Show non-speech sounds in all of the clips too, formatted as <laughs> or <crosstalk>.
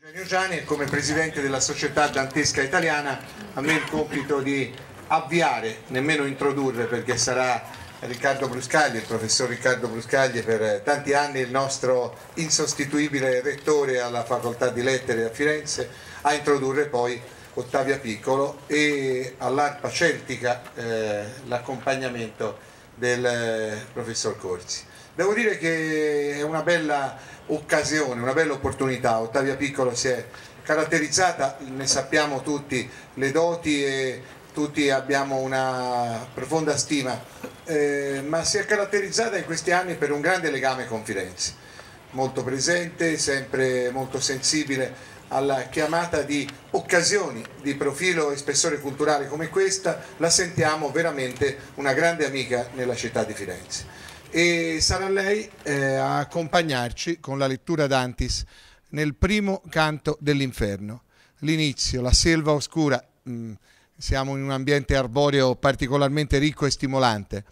Eugenio Giani come presidente della società dantesca italiana a me il compito di avviare, nemmeno introdurre perché sarà Riccardo Bruscaglie, il professor Riccardo Bruscaglie per tanti anni il nostro insostituibile rettore alla facoltà di lettere a Firenze, a introdurre poi Ottavia Piccolo e all'Arpa Celtica eh, l'accompagnamento del eh, professor Corsi. Devo dire che è una bella occasione, una bella opportunità. Ottavia Piccolo si è caratterizzata, ne sappiamo tutti le doti e tutti abbiamo una profonda stima, eh, ma si è caratterizzata in questi anni per un grande legame con Firenze, molto presente, sempre molto sensibile alla chiamata di occasioni di profilo e spessore culturale come questa, la sentiamo veramente una grande amica nella città di Firenze e sarà lei eh, a accompagnarci con la lettura d'Antis nel primo canto dell'inferno. L'inizio, la selva oscura, mh, mm, siamo in un ambiente arboreo particolarmente ricco e stimolante.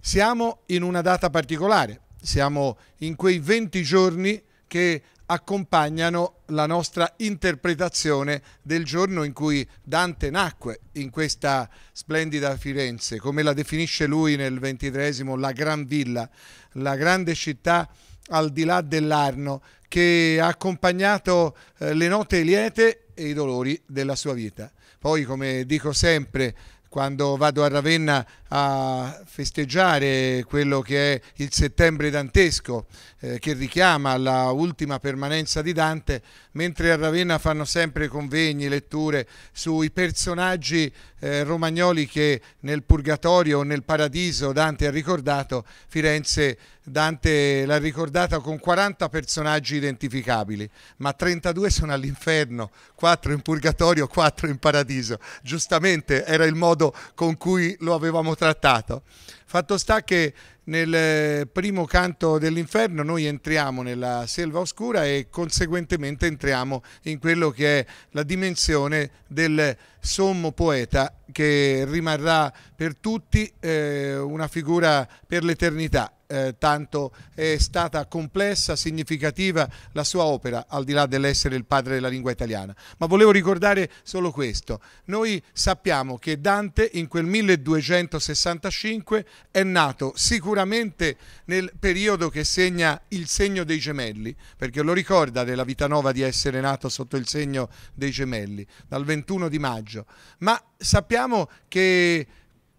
Siamo in una data particolare, siamo in quei 20 giorni che accompagnano la nostra interpretazione del giorno in cui Dante nacque in questa splendida Firenze, come la definisce lui nel XXIII, la Gran Villa, la grande città al di là dell'Arno, che ha accompagnato eh, le note liete e i dolori della sua vita. Poi, come dico sempre, quando vado a Ravenna a festeggiare quello che è il settembre dantesco eh, che richiama la ultima permanenza di Dante, mentre a Ravenna fanno sempre convegni, letture sui personaggi eh, romagnoli che nel Purgatorio o nel Paradiso Dante ha ricordato, Firenze Dante l'ha ricordata con 40 personaggi identificabili, ma 32 sono all'inferno, 4 in purgatorio, 4 in paradiso. Giustamente era il modo con cui lo avevamo trattato. Fatto sta che nel eh, primo canto dell'inferno noi entriamo nella selva oscura e conseguentemente entriamo in quello che è la dimensione del sommo poeta che rimarrà per tutti eh, una figura per l'eternità eh, tanto è stata complessa, significativa la sua opera, al di là dell'essere il padre della lingua italiana. Ma volevo ricordare solo questo. Noi sappiamo che Dante in quel 1265 è nato sicuramente nel periodo che segna il segno dei gemelli, perché lo ricorda della vita nuova di essere nato sotto il segno dei gemelli, dal 21 di maggio. Ma sappiamo che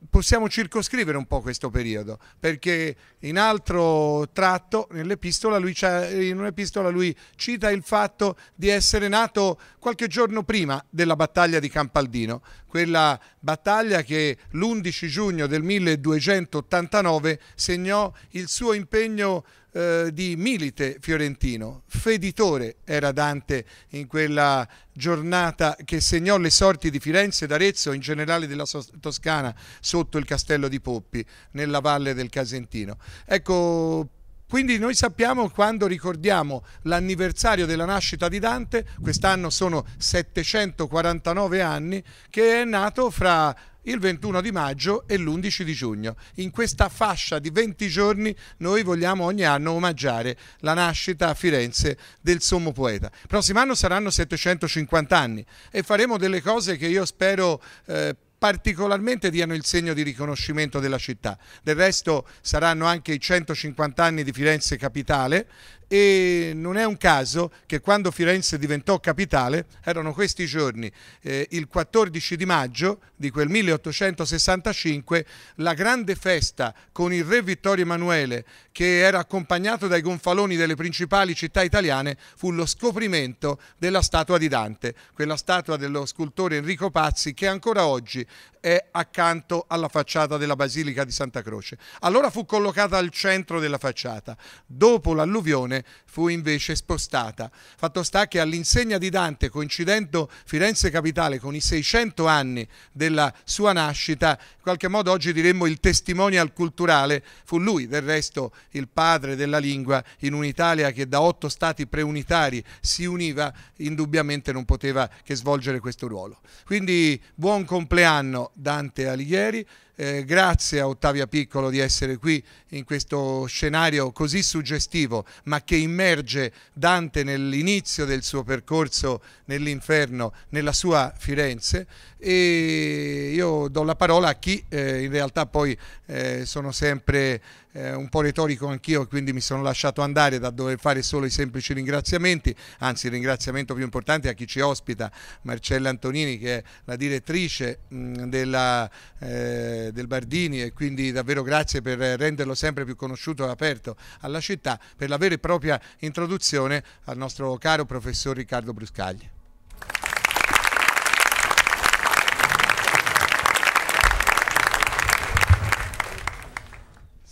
possiamo circoscrivere un po' questo periodo, perché in altro tratto, nell'epistola, lui, in un'epistola lui cita il fatto di essere nato qualche giorno prima della battaglia di Campaldino, quella battaglia che l'11 giugno del 1289 segnò il suo impegno eh, di Milite Fiorentino. Feditore era Dante in quella giornata che segnò le sorti di Firenze ed Arezzo, in generale della Toscana, sotto il castello di Poppi, nella valle del Casentino. Ecco, quindi noi sappiamo quando ricordiamo l'anniversario della nascita di Dante, quest'anno sono 749 anni, che è nato fra il 21 di maggio e l'11 di giugno. In questa fascia di 20 giorni noi vogliamo ogni anno omaggiare la nascita a Firenze del sommo poeta. Il prossimo anno saranno 750 anni e faremo delle cose che io spero... Eh, particolarmente diano il segno di riconoscimento della città. Del resto saranno anche i 150 anni di Firenze Capitale, e non è un caso che quando Firenze diventò capitale erano questi giorni, eh, il 14 di maggio di quel 1865, la grande festa con il re Vittorio Emanuele che era accompagnato dai gonfaloni delle principali città italiane fu lo scoprimento della statua di Dante, quella statua dello scultore Enrico Pazzi che ancora oggi è accanto alla facciata della Basilica di Santa Croce. Allora fu collocata al centro della facciata. Dopo l'alluvione Leone fu invece spostata. Fatto sta che all'insegna di Dante, coincidendo Firenze Capitale con i 600 anni della sua nascita, in qualche modo oggi diremmo il testimonial culturale, fu lui del resto il padre della lingua in un'Italia che da otto stati preunitari si univa, indubbiamente non poteva che svolgere questo ruolo. Quindi buon compleanno Dante Alighieri. Eh, grazie a Ottavia Piccolo di essere qui in questo scenario così suggestivo ma che immerge Dante nell'inizio del suo percorso nell'inferno, nella sua Firenze e io do la parola a chi eh, in realtà poi eh, sono sempre eh, un po' retorico anch'io e quindi mi sono lasciato andare da dover fare solo i semplici ringraziamenti, anzi il ringraziamento più importante a chi ci ospita, Marcella Antonini che è la direttrice mh, mm, della, eh, del Bardini e quindi davvero grazie per renderlo sempre più conosciuto e aperto alla città, per la vera e propria introduzione al nostro caro professor Riccardo Bruscagli.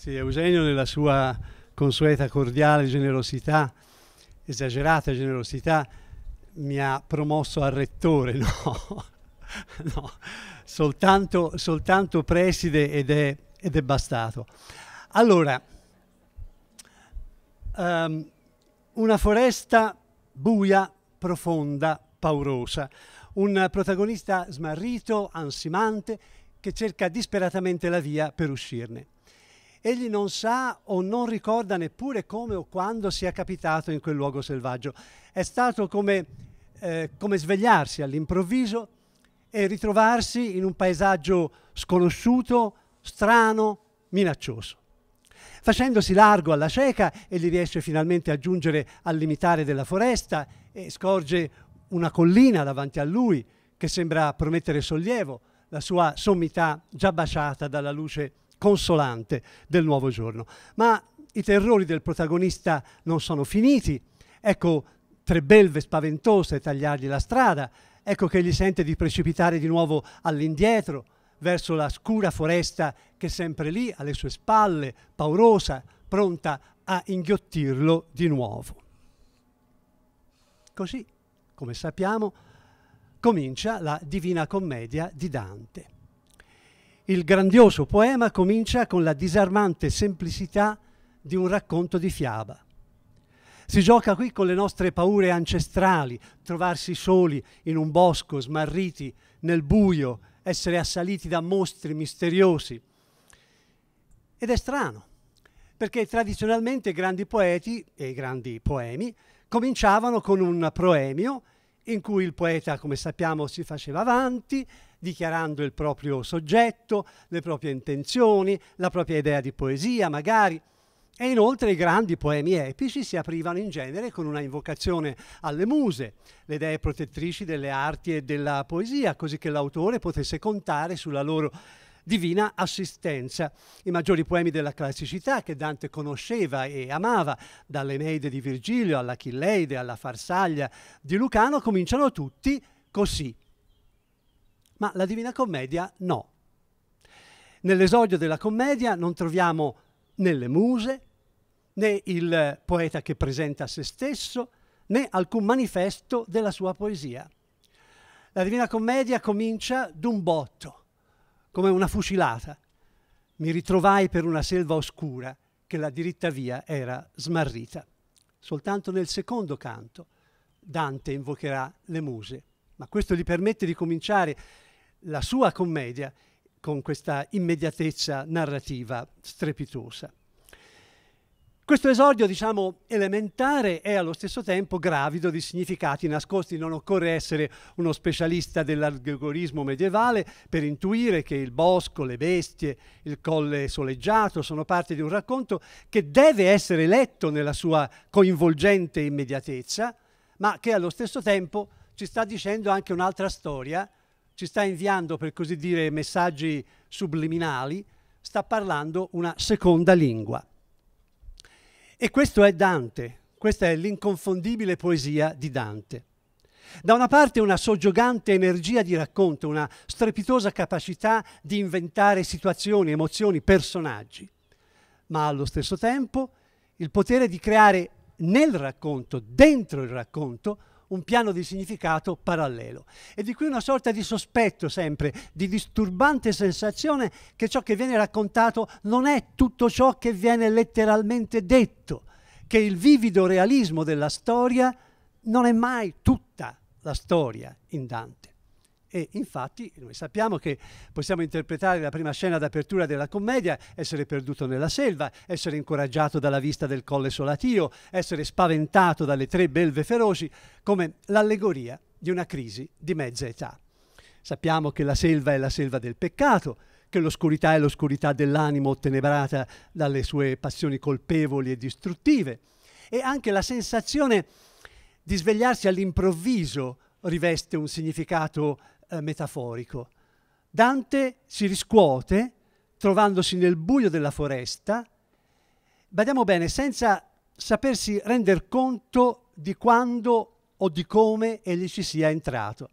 Sì, Eugenio nella sua consueta cordiale generosità, esagerata generosità, mi ha promosso a rettore, <laughs> no? no. Soltanto, soltanto, preside ed è, ed è bastato. Allora, um, una foresta buia, profonda, paurosa, un protagonista smarrito, ansimante, che cerca disperatamente la via per uscirne egli non sa o non ricorda neppure come o quando sia capitato in quel luogo selvaggio. È stato come, eh, come svegliarsi all'improvviso e ritrovarsi in un paesaggio sconosciuto, strano, minaccioso. Facendosi largo alla cieca, egli riesce finalmente a giungere al limitare della foresta e scorge una collina davanti a lui che sembra promettere sollievo, la sua sommità già baciata dalla luce consolante del nuovo giorno. Ma i terrori del protagonista non sono finiti. Ecco tre belve spaventose tagliargli la strada, ecco che gli sente di precipitare di nuovo all'indietro, verso la scura foresta che è sempre lì, alle sue spalle, paurosa, pronta a inghiottirlo di nuovo. Così, come sappiamo, comincia la Divina Commedia di Dante. Il grandioso poema comincia con la disarmante semplicità di un racconto di fiaba. Si gioca qui con le nostre paure ancestrali, trovarsi soli in un bosco, smarriti, nel buio, essere assaliti da mostri misteriosi. Ed è strano, perché tradizionalmente i grandi poeti e i grandi poemi cominciavano con un proemio in cui il poeta, come sappiamo, si faceva avanti, dichiarando il proprio soggetto, le proprie intenzioni, la propria idea di poesia magari. E inoltre i grandi poemi epici si aprivano in genere con una invocazione alle muse, le dee protettrici delle arti e della poesia, così che l'autore potesse contare sulla loro divina assistenza. I maggiori poemi della classicità che Dante conosceva e amava, dall'Eneide di Virgilio all'Achilleide, alla Farsaglia di Lucano, cominciano tutti così ma la Divina Commedia no. Nell'esordio della commedia non troviamo né le muse, né il poeta che presenta se stesso, né alcun manifesto della sua poesia. La Divina Commedia comincia d'un botto, come una fucilata. Mi ritrovai per una selva oscura che la diritta via era smarrita. Soltanto nel secondo canto Dante invocherà le muse, ma questo gli permette di cominciare la sua commedia con questa immediatezza narrativa strepitosa. Questo esordio, diciamo, elementare è allo stesso tempo gravido di significati nascosti. Non occorre essere uno specialista dell'algorismo medievale per intuire che il bosco, le bestie, il colle soleggiato sono parte di un racconto che deve essere letto nella sua coinvolgente immediatezza, ma che allo stesso tempo ci sta dicendo anche un'altra storia ci sta inviando, per così dire, messaggi subliminali, sta parlando una seconda lingua. E questo è Dante, questa è l'inconfondibile poesia di Dante. Da una parte una soggiogante energia di racconto, una strepitosa capacità di inventare situazioni, emozioni, personaggi, ma allo stesso tempo il potere di creare nel racconto, dentro il racconto, un piano di significato parallelo. E di qui una sorta di sospetto sempre, di disturbante sensazione che ciò che viene raccontato non è tutto ciò che viene letteralmente detto, che il vivido realismo della storia non è mai tutta la storia in Dante. E infatti noi sappiamo che possiamo interpretare la prima scena d'apertura della commedia, essere perduto nella selva, essere incoraggiato dalla vista del colle solatio, essere spaventato dalle tre belve feroci, come l'allegoria di una crisi di mezza età. Sappiamo che la selva è la selva del peccato, che l'oscurità è l'oscurità dell'animo ottenebrata dalle sue passioni colpevoli e distruttive, e anche la sensazione di svegliarsi all'improvviso riveste un significato eh, metaforico. Dante si riscuote trovandosi nel buio della foresta, badiamo bene, senza sapersi rendere conto di quando o di come egli ci sia entrato.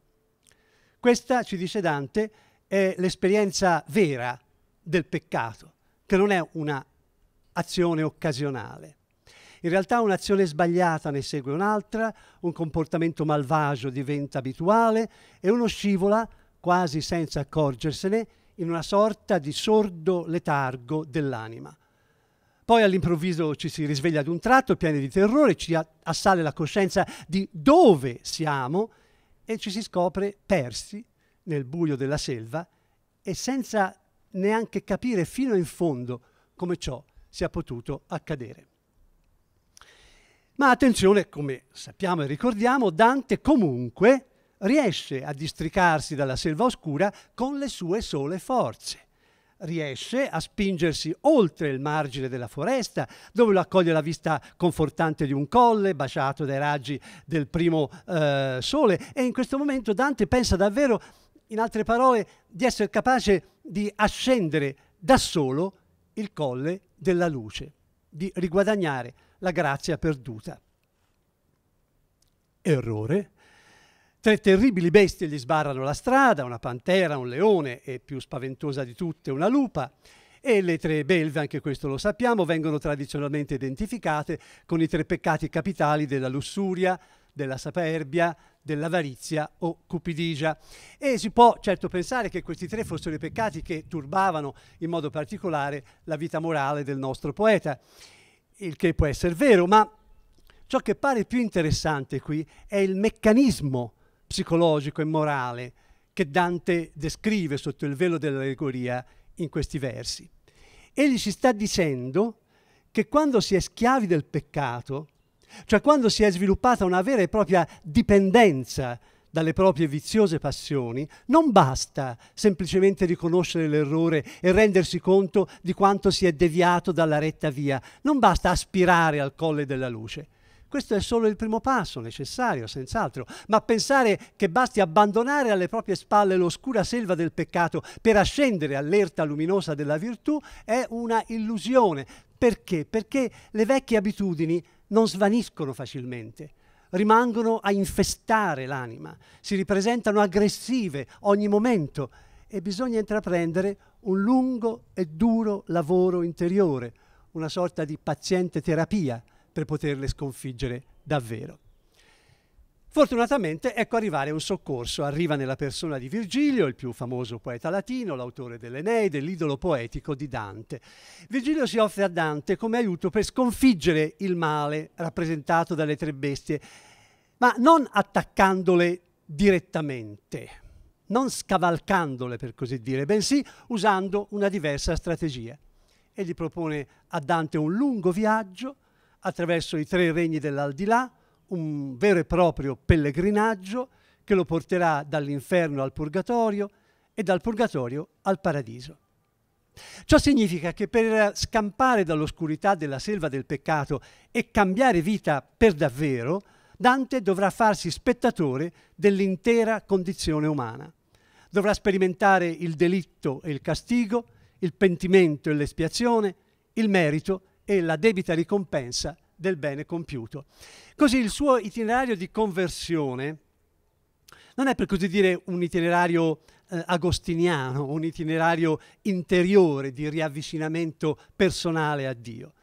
Questa, ci dice Dante, è l'esperienza vera del peccato, che non è una azione occasionale. In realtà un'azione sbagliata ne segue un'altra, un comportamento malvagio diventa abituale e uno scivola, quasi senza accorgersene, in una sorta di sordo letargo dell'anima. Poi all'improvviso ci si risveglia ad un tratto, pieni di terrore, ci assale la coscienza di dove siamo e ci si scopre persi nel buio della selva e senza neanche capire fino in fondo come ciò sia potuto accadere. Ma attenzione, come sappiamo e ricordiamo, Dante comunque riesce a districarsi dalla selva oscura con le sue sole forze. Riesce a spingersi oltre il margine della foresta, dove lo accoglie la vista confortante di un colle baciato dai raggi del primo eh, sole. E in questo momento Dante pensa davvero, in altre parole, di essere capace di ascendere da solo il colle della luce, di riguadagnare la grazia perduta. Errore. Tre terribili bestie gli sbarrano la strada, una pantera, un leone e più spaventosa di tutte una lupa. E le tre belve, anche questo lo sappiamo, vengono tradizionalmente identificate con i tre peccati capitali della lussuria, della saperbia, dell'avarizia o cupidigia. E si può certo pensare che questi tre fossero i peccati che turbavano in modo particolare la vita morale del nostro poeta il che può essere vero, ma ciò che pare più interessante qui è il meccanismo psicologico e morale che Dante descrive sotto il velo dell'allegoria in questi versi. Egli ci sta dicendo che quando si è schiavi del peccato, cioè quando si è sviluppata una vera e propria dipendenza dalle proprie viziose passioni, non basta semplicemente riconoscere l'errore e rendersi conto di quanto si è deviato dalla retta via, non basta aspirare al colle della luce. Questo è solo il primo passo necessario, senz'altro, ma pensare che basti abbandonare alle proprie spalle l'oscura selva del peccato per ascendere all'erta luminosa della virtù è una illusione. Perché? Perché le vecchie abitudini non svaniscono facilmente rimangono a infestare l'anima, si ripresentano aggressive ogni momento e bisogna intraprendere un lungo e duro lavoro interiore, una sorta di paziente terapia per poterle sconfiggere davvero. Fortunatamente ecco arrivare un soccorso, arriva nella persona di Virgilio, il più famoso poeta latino, l'autore dell'Eneide, l'idolo poetico di Dante. Virgilio si offre a Dante come aiuto per sconfiggere il male rappresentato dalle tre bestie, ma non attaccandole direttamente, non scavalcandole per così dire, bensì usando una diversa strategia. Egli propone a Dante un lungo viaggio attraverso i tre regni dell'aldilà, un vero e proprio pellegrinaggio che lo porterà dall'inferno al purgatorio e dal purgatorio al paradiso. Ciò significa che per scampare dall'oscurità della selva del peccato e cambiare vita per davvero, Dante dovrà farsi spettatore dell'intera condizione umana. Dovrà sperimentare il delitto e il castigo, il pentimento e l'espiazione, il merito e la debita ricompensa del bene compiuto. Così il suo itinerario di conversione non è per così dire un itinerario eh, agostiniano, un itinerario interiore di riavvicinamento personale a Dio,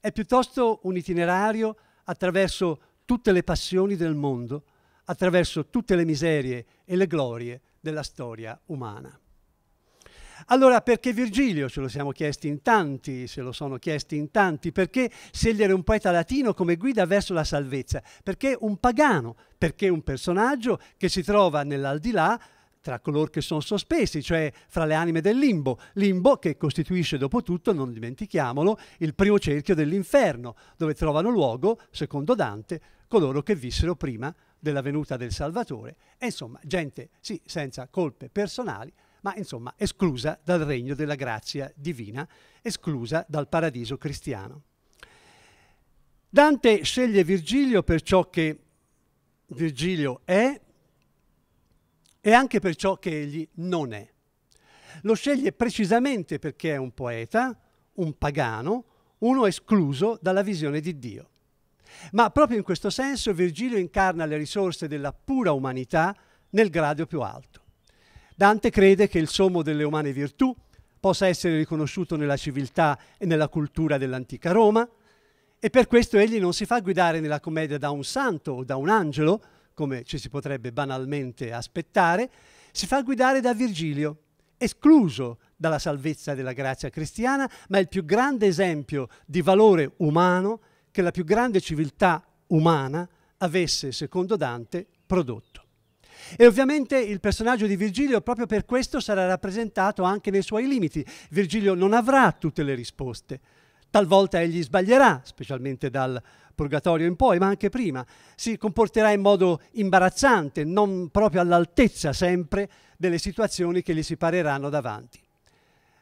è piuttosto un itinerario attraverso tutte le passioni del mondo, attraverso tutte le miserie e le glorie della storia umana. Allora perché Virgilio? Ce lo siamo chiesti in tanti, se lo sono chiesti in tanti, perché scegliere un poeta latino come guida verso la salvezza? Perché un pagano, perché un personaggio che si trova nell'aldilà tra coloro che sono sospesi, cioè fra le anime del limbo, limbo che costituisce dopo tutto, non dimentichiamolo, il primo cerchio dell'inferno, dove trovano luogo, secondo Dante, coloro che vissero prima della venuta del Salvatore, e insomma gente, sì, senza colpe personali, ma insomma esclusa dal regno della grazia divina, esclusa dal paradiso cristiano. Dante sceglie Virgilio per ciò che Virgilio è e anche per ciò che egli non è. Lo sceglie precisamente perché è un poeta, un pagano, uno escluso dalla visione di Dio. Ma proprio in questo senso Virgilio incarna le risorse della pura umanità nel grado più alto. Dante crede che il sommo delle umane virtù possa essere riconosciuto nella civiltà e nella cultura dell'antica Roma e per questo egli non si fa guidare nella commedia da un santo o da un angelo, come ci si potrebbe banalmente aspettare, si fa guidare da Virgilio, escluso dalla salvezza della grazia cristiana, ma il più grande esempio di valore umano che la più grande civiltà umana avesse, secondo Dante, prodotto. E ovviamente il personaggio di Virgilio proprio per questo sarà rappresentato anche nei suoi limiti. Virgilio non avrà tutte le risposte. Talvolta egli sbaglierà, specialmente dal Purgatorio in poi, ma anche prima. Si comporterà in modo imbarazzante, non proprio all'altezza sempre delle situazioni che gli si pareranno davanti.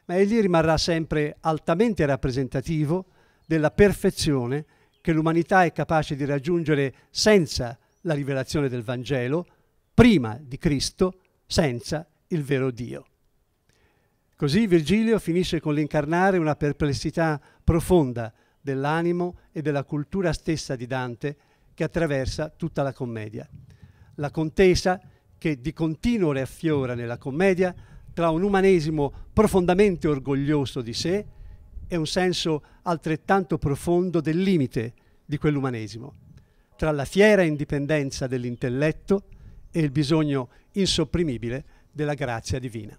Ma egli rimarrà sempre altamente rappresentativo della perfezione che l'umanità è capace di raggiungere senza la rivelazione del Vangelo, prima di Cristo senza il vero Dio. Così Virgilio finisce con l'incarnare una perplessità profonda dell'animo e della cultura stessa di Dante che attraversa tutta la commedia. La contesa che di continuo riaffiora nella commedia tra un umanesimo profondamente orgoglioso di sé e un senso altrettanto profondo del limite di quell'umanesimo, tra la fiera indipendenza dell'intelletto e il bisogno insopprimibile della grazia divina.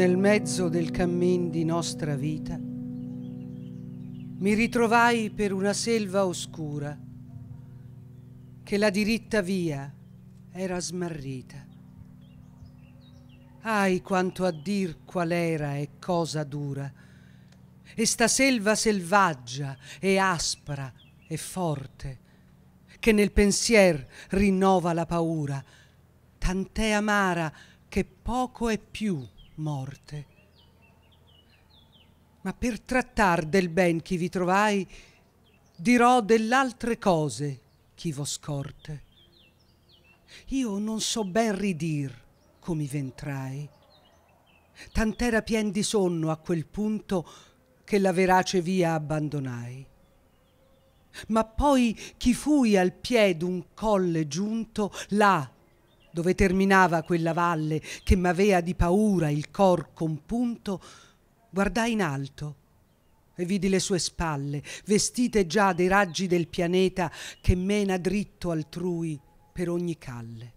nel mezzo del cammin di nostra vita, mi ritrovai per una selva oscura che la diritta via era smarrita. Ai quanto a dir qual era e cosa dura, e sta selva selvaggia e aspra e forte, che nel pensier rinnova la paura, tant'è amara che poco è più morte. Ma per trattar del ben chi vi trovai, dirò dell'altre cose chi vos scorte. Io non so ben ridir come ventrai, tant'era pien di sonno a quel punto che la verace via abbandonai. Ma poi chi fui al pied d'un colle giunto, là dove terminava quella valle che m'avea di paura il cor compunto, guardai in alto e vidi le sue spalle, vestite già dei raggi del pianeta che mena dritto altrui per ogni calle.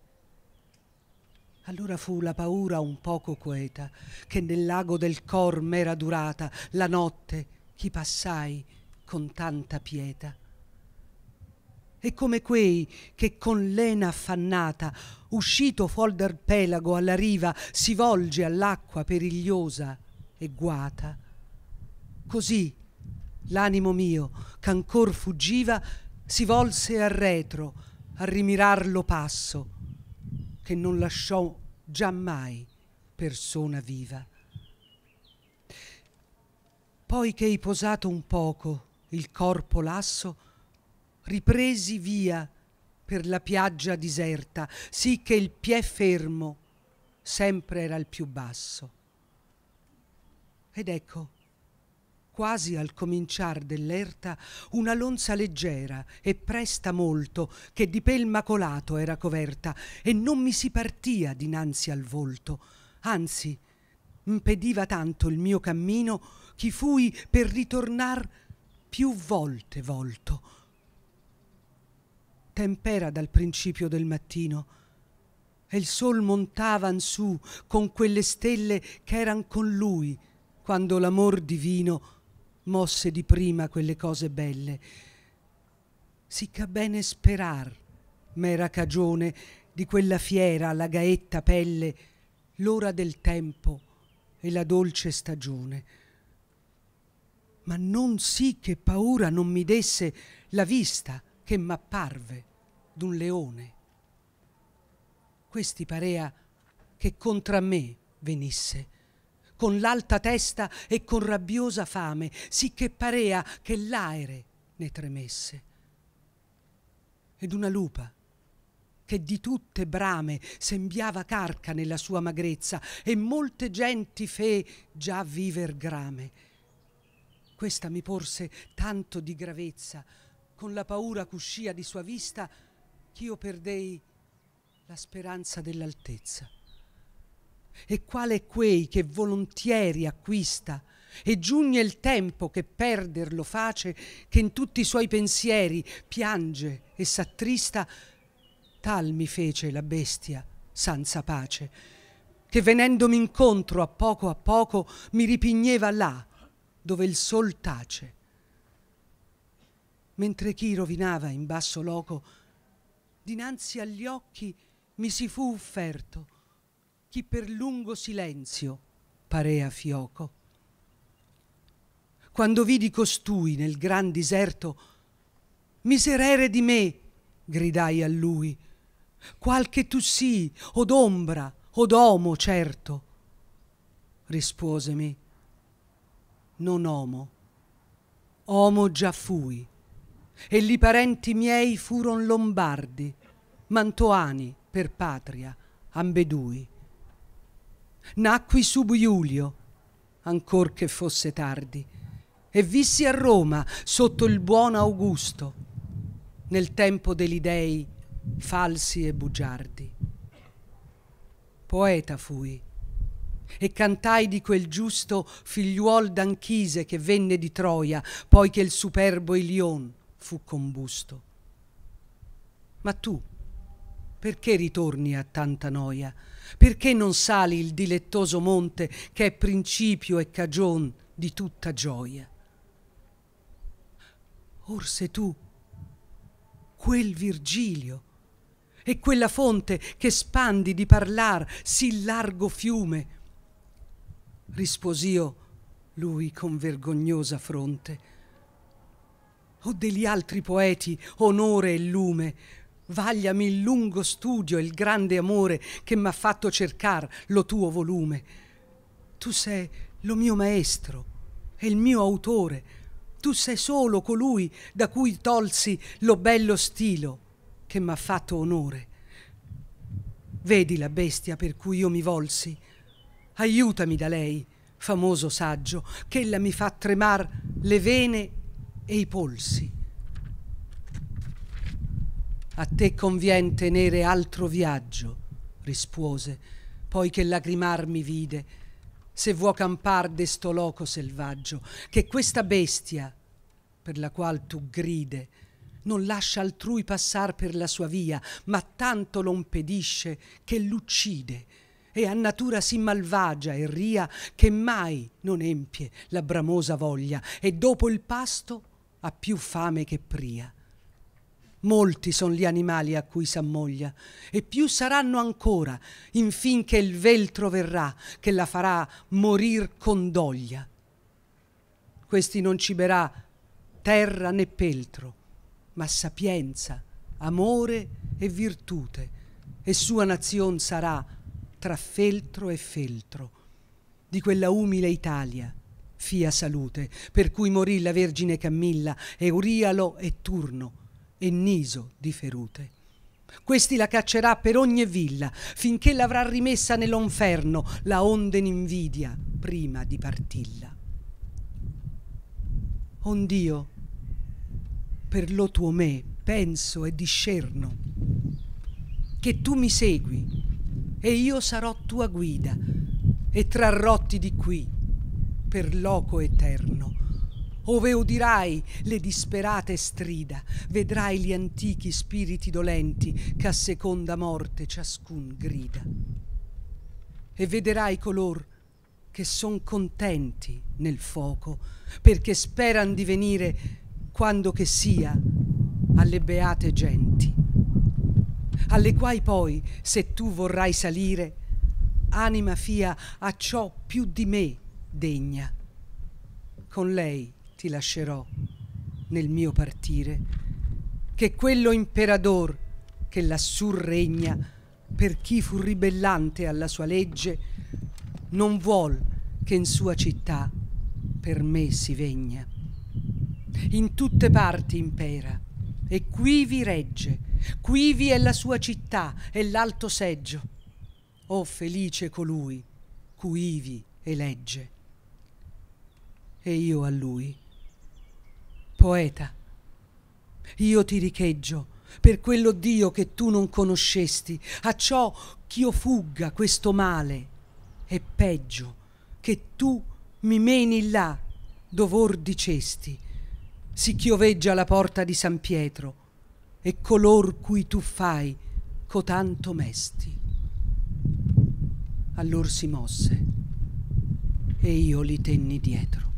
Allora fu la paura un poco queta, che nel lago del cor m'era durata la notte, chi passai con tanta pietà e come quei che con lena affannata, uscito fuor dal pelago alla riva, si volge all'acqua perigliosa e guata. Così l'animo mio, ch'ancor fuggiva, si volse a retro a rimirar lo passo, che non lasciò giammai persona viva. Poiché che hai posato un poco il corpo lasso, ripresi via per la piaggia diserta, sì che il piè fermo sempre era il più basso. Ed ecco, quasi al cominciar dell'erta, una lonza leggera e presta molto, che di pel macolato era coverta, e non mi si partia dinanzi al volto, anzi, impediva tanto il mio cammino, chi fui per ritornar più volte volto tempera dal principio del mattino e il sol montavan su con quelle stelle che eran con lui quando l'amor divino mosse di prima quelle cose belle. Sicca bene sperar m'era cagione di quella fiera la gaetta pelle, l'ora del tempo e la dolce stagione. Ma non sì che paura non mi desse la vista, che m'apparve d'un leone. Questi parea che contra me venisse, con l'alta testa e con rabbiosa fame, sicché parea che l'aere ne tremesse. Ed una lupa, che di tutte brame sembiava carca nella sua magrezza, e molte genti fe già viver grame. Questa mi porse tanto di gravezza, con la paura cuscia di sua vista, ch'io perdei la speranza dell'altezza. E quale è quei che volontieri acquista, e giugne il tempo che perderlo face, che in tutti i suoi pensieri piange e s'attrista, tal mi fece la bestia senza pace, che venendomi incontro a poco a poco mi ripigneva là dove il sol tace mentre chi rovinava in basso loco, dinanzi agli occhi mi si fu offerto chi per lungo silenzio parea fioco. Quando vidi costui nel gran diserto, miserere di me, gridai a lui, qualche tu sii, o d'ombra, o d'omo, certo. Risposemi, non omo, omo già fui e li parenti miei furon lombardi, mantoani per patria, ambedui. Nacqui sub Iulio, ancor che fosse tardi, e vissi a Roma sotto il buon Augusto, nel tempo degli dei falsi e bugiardi. Poeta fui e cantai di quel giusto figliuol d'Anchise che venne di Troia, poi che il superbo Ilion fu combusto. Ma tu, perché ritorni a tanta noia? Perché non sali il dilettoso monte che è principio e cagion di tutta gioia? Or se tu, quel Virgilio, e quella fonte che spandi di parlar sì largo fiume. Risposio lui con vergognosa fronte o degli altri poeti onore e lume. Vagliami il lungo studio e il grande amore che m'ha fatto cercar lo tuo volume. Tu sei lo mio maestro e il mio autore. Tu sei solo colui da cui tolsi lo bello stilo che m'ha fatto onore. Vedi la bestia per cui io mi volsi. Aiutami da lei, famoso saggio, ch'ella mi fa tremar le vene e i polsi. A te convien tenere altro viaggio, rispose, poi che lagrimar mi vide, se vuo campar desto loco selvaggio, che questa bestia, per la qual tu gride, non lascia altrui passar per la sua via, ma tanto lo impedisce che l'uccide, e a natura sì malvagia e ria che mai non empie la bramosa voglia, e dopo il pasto ha più fame che pria. Molti sono gli animali a cui s'ammoglia, e più saranno ancora, infinché il veltro verrà, che la farà morir con doglia. Questi non ciberà terra né peltro, ma sapienza, amore e virtute, e sua nazion sarà tra feltro e feltro, di quella umile Italia, fia salute, per cui morì la Vergine Cammilla, Eurialo e Turno, e Niso di Ferute. Questi la caccerà per ogni villa, finché l'avrà rimessa nell'onferno, la onde n'invidia, prima di partilla. Ond'io, per lo tuo me, penso e discerno, che tu mi segui, e io sarò tua guida, e trarrotti di qui per loco eterno. Ove udirai le disperate strida, vedrai gli antichi spiriti dolenti che a seconda morte ciascun grida. E vederai color che son contenti nel fuoco, perché speran di venire quando che sia alle beate genti, alle quai poi, se tu vorrai salire, anima fia a ciò più di me degna. Con lei ti lascerò nel mio partire, che quello imperador che lassù regna per chi fu ribellante alla sua legge, non vuol che in sua città per me si vegna. In tutte parti impera e quivi regge, quivi è la sua città e l'alto seggio. O oh, felice colui, cuivi elegge e io a lui. Poeta, io ti richeggio per quello Dio che tu non conoscesti, a ciò ch'io fugga questo male, e peggio che tu mi meni là dov'or dicesti, si chioveggia la porta di San Pietro, e color cui tu fai cotanto mesti. Allor si mosse, e io li tenni dietro.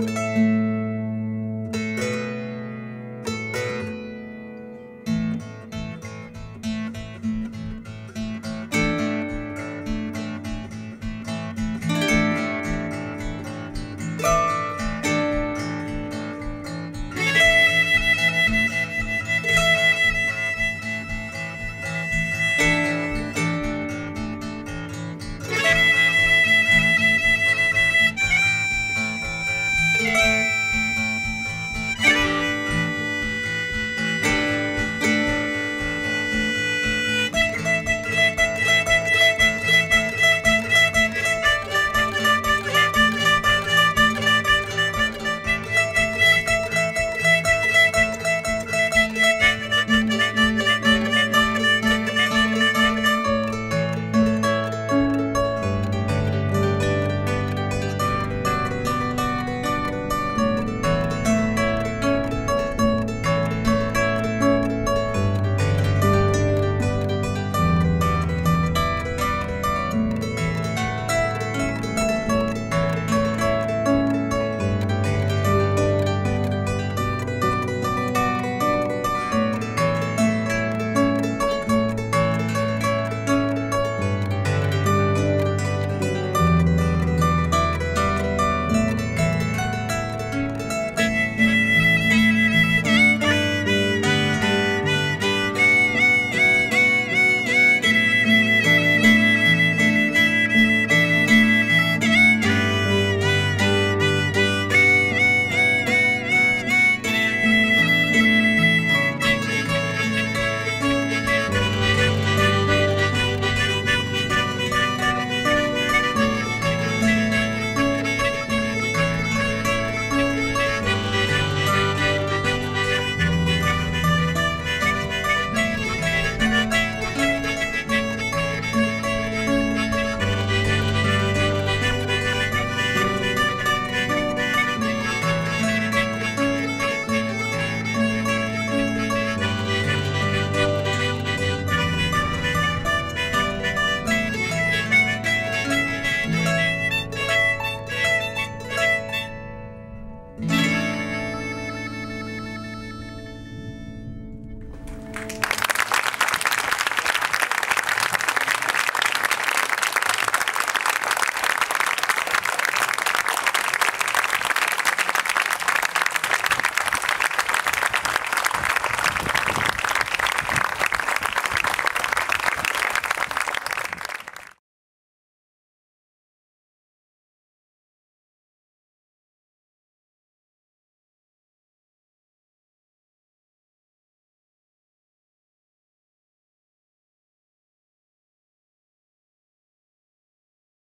thank you